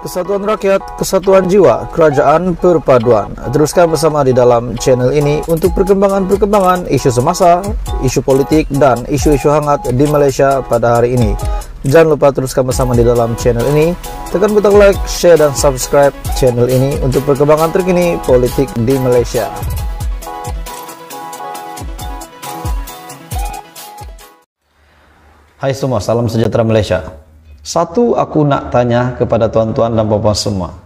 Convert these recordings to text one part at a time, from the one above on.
Kesatuan Rakyat, Kesatuan Jiwa, Kerajaan Perpaduan. Teruskan bersama di dalam channel ini untuk perkembangan-perkembangan isu semasa, isu politik, dan isu-isu hangat di Malaysia pada hari ini. Jangan lupa teruskan bersama di dalam channel ini. Tekan butang like, share, dan subscribe channel ini untuk perkembangan terkini politik di Malaysia. Hai semua, salam sejahtera Malaysia. Satu aku nak tanya kepada tuan-tuan dan bapak semua.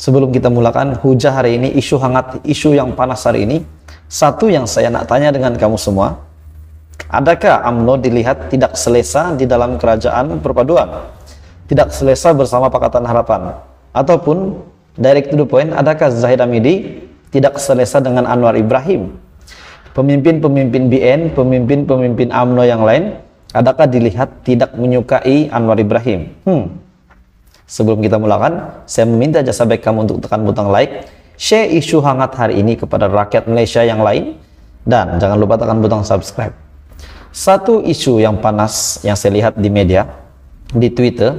Sebelum kita mulakan hujah hari ini, isu hangat, isu yang panas hari ini, satu yang saya nak tanya dengan kamu semua, adakah AMNO dilihat tidak selesa di dalam kerajaan perpaduan? Tidak selesa bersama Pakatan Harapan? Ataupun direct to the point, adakah Zahid Amidi tidak selesa dengan Anwar Ibrahim? Pemimpin-pemimpin BN, pemimpin-pemimpin AMNO yang lain, Adakah dilihat tidak menyukai Anwar Ibrahim? Hmm. Sebelum kita mulakan, saya meminta jasa baik kamu untuk tekan butang like, share isu hangat hari ini kepada rakyat Malaysia yang lain, dan jangan lupa tekan butang subscribe. Satu isu yang panas yang saya lihat di media, di Twitter,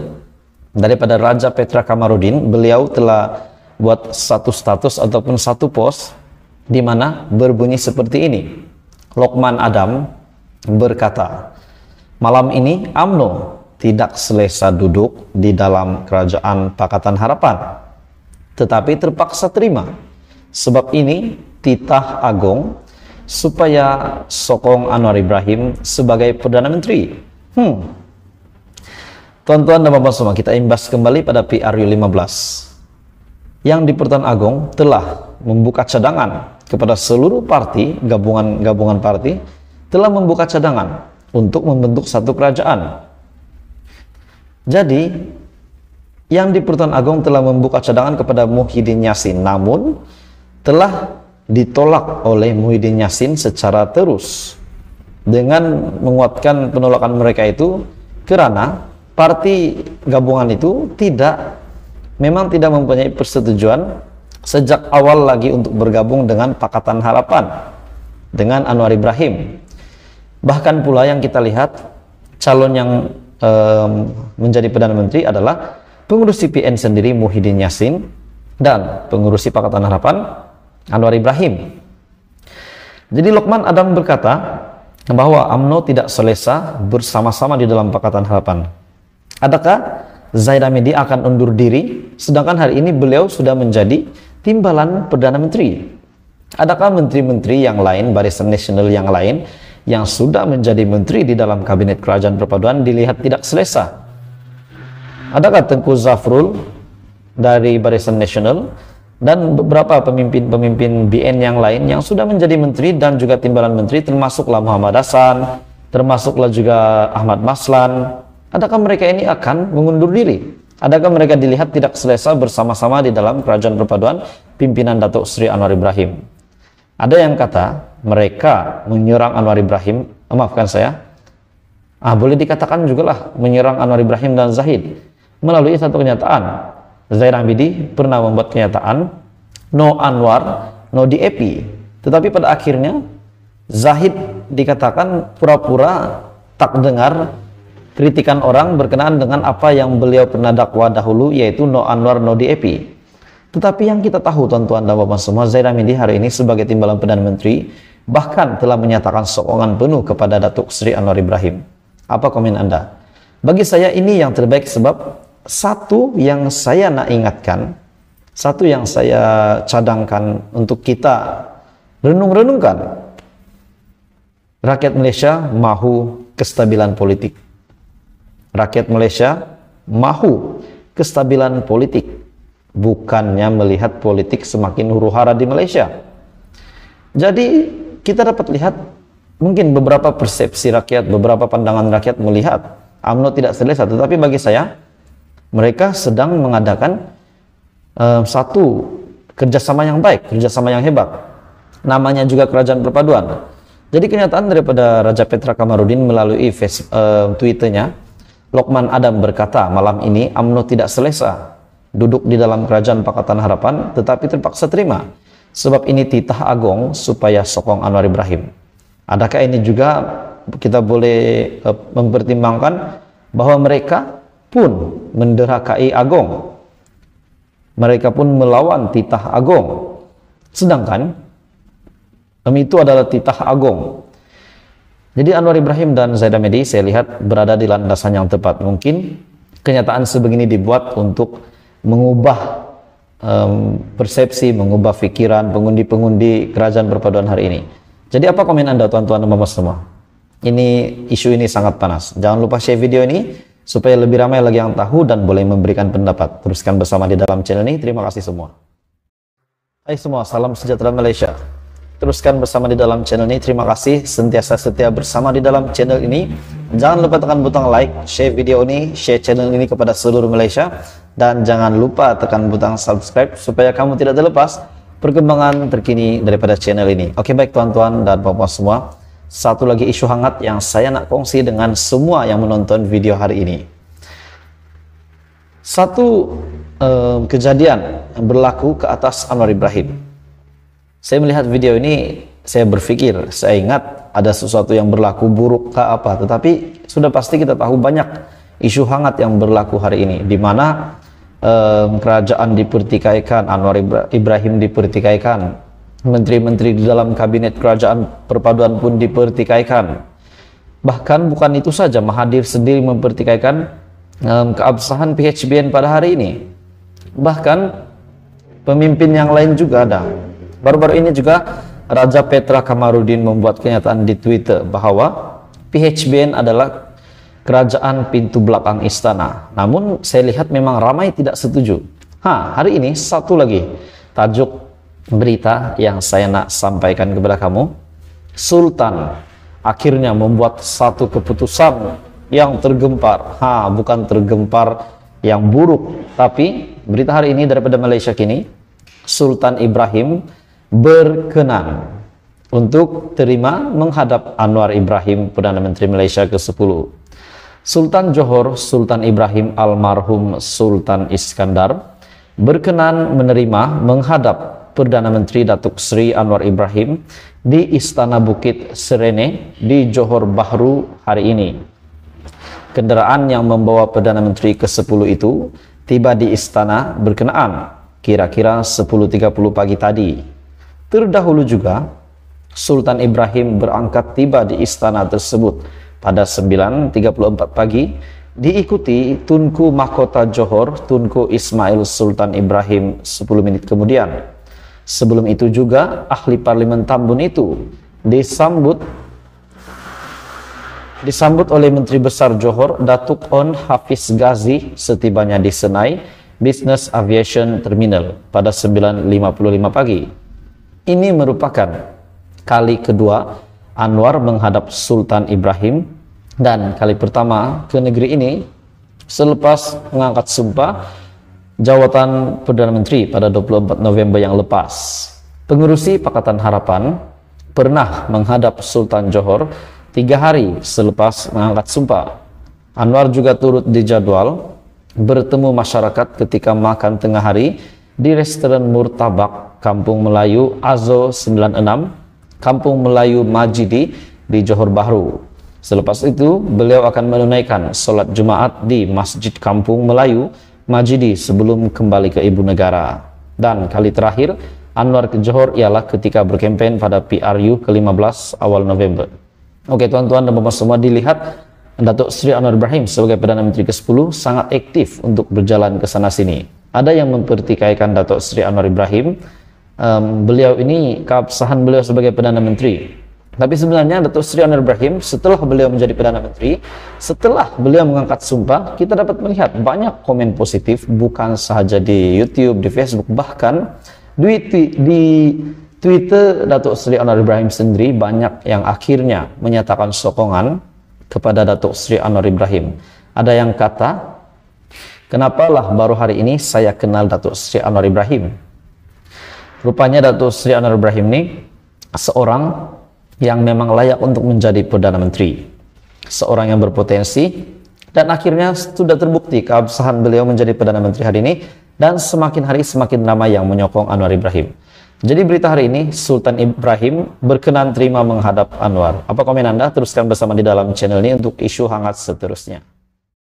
daripada Raja Petra Kamarudin, beliau telah buat satu status ataupun satu post di mana berbunyi seperti ini. Lokman Adam berkata, Malam ini AMNO tidak selesa duduk di dalam kerajaan Pakatan Harapan, tetapi terpaksa terima. Sebab ini titah agung supaya Sokong Anwar Ibrahim sebagai Perdana Menteri. Hmm. Tuan-tuan dan bapak semua, kita imbas kembali pada PRU 15. Yang di Pertan Agung telah membuka cadangan kepada seluruh parti, gabungan-gabungan parti, telah membuka cadangan untuk membentuk satu kerajaan. Jadi, yang di Pertuan Agung telah membuka cadangan kepada Muhyiddin Yassin, namun telah ditolak oleh Muhyiddin Yassin secara terus dengan menguatkan penolakan mereka itu karena parti gabungan itu tidak memang tidak mempunyai persetujuan sejak awal lagi untuk bergabung dengan Pakatan Harapan dengan Anwar Ibrahim Bahkan pula yang kita lihat calon yang um, menjadi Perdana Menteri adalah pengurus CPN sendiri Muhyiddin Yassin dan pengurus Pakatan Harapan Anwar Ibrahim. Jadi Lokman Adam berkata bahwa AMNO tidak selesa bersama-sama di dalam Pakatan Harapan. Adakah Zaid Amidi akan undur diri sedangkan hari ini beliau sudah menjadi timbalan Perdana Menteri? Adakah menteri-menteri yang lain, barisan nasional yang lain yang sudah menjadi menteri di dalam kabinet kerajaan perpaduan dilihat tidak selesa. Adakah Tengku Zafrul dari Barisan Nasional dan beberapa pemimpin-pemimpin BN yang lain yang sudah menjadi menteri dan juga timbalan menteri termasuklah Muhammad Hasan, termasuklah juga Ahmad Maslan. Adakah mereka ini akan mengundur diri? Adakah mereka dilihat tidak selesa bersama-sama di dalam kerajaan perpaduan pimpinan Datuk Sri Anwar Ibrahim? Ada yang kata mereka menyerang Anwar Ibrahim, oh, maafkan saya, ah, boleh dikatakan juga lah menyerang Anwar Ibrahim dan Zahid melalui satu kenyataan. Zaid Abidi pernah membuat kenyataan no Anwar, no DAP. Tetapi pada akhirnya Zahid dikatakan pura-pura tak dengar kritikan orang berkenaan dengan apa yang beliau pernah dakwa dahulu yaitu no Anwar, no DAP. Tetapi yang kita tahu tuan-tuan dan bapak semua, Zaid Amidi hari ini sebagai timbalan Perdana Menteri bahkan telah menyatakan sokongan penuh kepada Datuk Seri Anwar Ibrahim. Apa komen Anda? Bagi saya ini yang terbaik sebab satu yang saya nak ingatkan, satu yang saya cadangkan untuk kita renung-renungkan. Rakyat Malaysia mahu kestabilan politik. Rakyat Malaysia mahu kestabilan politik bukannya melihat politik semakin huru-hara di Malaysia. Jadi kita dapat lihat mungkin beberapa persepsi rakyat, beberapa pandangan rakyat melihat AMNO tidak selesai. tetapi bagi saya mereka sedang mengadakan um, satu kerjasama yang baik, kerjasama yang hebat. Namanya juga kerajaan perpaduan. Jadi kenyataan daripada Raja Petra Kamarudin melalui face, uh, Twitternya, Lokman Adam berkata malam ini AMNO tidak selesai duduk di dalam kerajaan Pakatan Harapan, tetapi terpaksa terima. Sebab ini titah agong supaya sokong Anwar Ibrahim. Adakah ini juga kita boleh eh, mempertimbangkan bahwa mereka pun menderhakai agong Mereka pun melawan titah agong Sedangkan itu adalah titah agong Jadi Anwar Ibrahim dan Zaid Medi saya lihat berada di landasan yang tepat. Mungkin kenyataan sebegini dibuat untuk mengubah um, persepsi, mengubah pikiran pengundi-pengundi kerajaan perpaduan hari ini. Jadi apa komen Anda tuan-tuan dan -tuan, semua? Ini isu ini sangat panas. Jangan lupa share video ini supaya lebih ramai lagi yang tahu dan boleh memberikan pendapat. Teruskan bersama di dalam channel ini. Terima kasih semua. Hai semua, salam sejahtera Malaysia. Teruskan bersama di dalam channel ini. Terima kasih sentiasa setia bersama di dalam channel ini Jangan lupa tekan butang like, share video ini, share channel ini kepada seluruh Malaysia. Dan jangan lupa tekan butang subscribe supaya kamu tidak terlepas perkembangan terkini daripada channel ini. Oke baik tuan-tuan dan puan-puan semua. Satu lagi isu hangat yang saya nak kongsi dengan semua yang menonton video hari ini. Satu eh, kejadian yang berlaku ke atas Anwar Ibrahim. Saya melihat video ini saya berpikir, saya ingat ada sesuatu yang berlaku buruk ke apa, tetapi sudah pasti kita tahu banyak isu hangat yang berlaku hari ini, di mana um, kerajaan dipertikaikan, Anwar Ibrahim dipertikaikan, menteri-menteri di dalam kabinet kerajaan perpaduan pun dipertikaikan. Bahkan bukan itu saja, Mahathir sendiri mempertikaikan um, keabsahan PHBN pada hari ini. Bahkan pemimpin yang lain juga ada. Baru-baru ini juga Raja Petra Kamarudin membuat kenyataan di Twitter bahwa PHBN adalah kerajaan pintu belakang istana. Namun saya lihat memang ramai tidak setuju. Ha, hari ini satu lagi tajuk berita yang saya nak sampaikan kepada kamu. Sultan akhirnya membuat satu keputusan yang tergempar. Ha, bukan tergempar yang buruk, tapi berita hari ini daripada Malaysia kini Sultan Ibrahim berkenan untuk terima menghadap Anwar Ibrahim Perdana Menteri Malaysia ke-10 Sultan Johor Sultan Ibrahim almarhum Sultan Iskandar berkenan menerima menghadap Perdana Menteri Datuk Seri Anwar Ibrahim di Istana Bukit Serene di Johor Bahru hari ini. Kendaraan yang membawa Perdana Menteri ke-10 itu tiba di istana berkenaan kira-kira 10.30 pagi tadi Terdahulu juga, Sultan Ibrahim berangkat tiba di istana tersebut pada 9.34 pagi, diikuti Tunku Mahkota Johor, Tunku Ismail Sultan Ibrahim 10 menit kemudian. Sebelum itu juga, ahli parlimen Tambun itu disambut disambut oleh Menteri Besar Johor Datuk On Hafiz Ghazi setibanya di Senai Business Aviation Terminal pada 9.55 pagi. Ini merupakan kali kedua Anwar menghadap Sultan Ibrahim dan kali pertama ke negeri ini selepas mengangkat sumpah jawatan Perdana Menteri pada 24 November yang lepas. Pengurusi Pakatan Harapan pernah menghadap Sultan Johor tiga hari selepas mengangkat sumpah. Anwar juga turut dijadwal bertemu masyarakat ketika makan tengah hari di restoran Murtabak Kampung Melayu Azo 96, Kampung Melayu Majidi di Johor Bahru. Selepas itu, beliau akan menunaikan sholat Jumat di Masjid Kampung Melayu Majidi sebelum kembali ke ibu negara. Dan kali terakhir, Anwar ke Johor ialah ketika berkempen pada PRU ke-15 awal November. Oke tuan-tuan dan bapak semua dilihat Datuk Sri Anwar Ibrahim sebagai Perdana Menteri ke-10 sangat aktif untuk berjalan ke sana sini. Ada yang mempertikaikan Datuk Sri Anwar Ibrahim um, beliau ini keabsahan beliau sebagai perdana menteri. Tapi sebenarnya Datuk Sri Anwar Ibrahim setelah beliau menjadi Perdana Menteri, setelah beliau mengangkat sumpah, kita dapat melihat banyak komen positif bukan sahaja di YouTube, di Facebook, bahkan di, di Twitter Datuk Sri Anwar Ibrahim sendiri banyak yang akhirnya menyatakan sokongan kepada Datuk Sri Anwar Ibrahim. Ada yang kata, kenapalah baru hari ini saya kenal Datuk Sri Anwar Ibrahim? Rupanya Datuk Sri Anwar Ibrahim ini seorang yang memang layak untuk menjadi Perdana Menteri. Seorang yang berpotensi dan akhirnya sudah terbukti keabsahan beliau menjadi Perdana Menteri hari ini dan semakin hari semakin nama yang menyokong Anwar Ibrahim. Jadi berita hari ini Sultan Ibrahim berkenan terima menghadap Anwar. Apa komen Anda? Teruskan bersama di dalam channel ini untuk isu hangat seterusnya.